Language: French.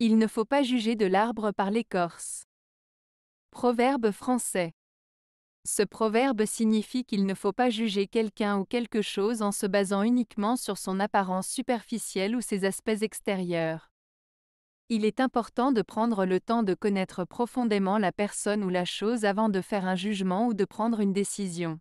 Il ne faut pas juger de l'arbre par l'écorce. Proverbe français. Ce proverbe signifie qu'il ne faut pas juger quelqu'un ou quelque chose en se basant uniquement sur son apparence superficielle ou ses aspects extérieurs. Il est important de prendre le temps de connaître profondément la personne ou la chose avant de faire un jugement ou de prendre une décision.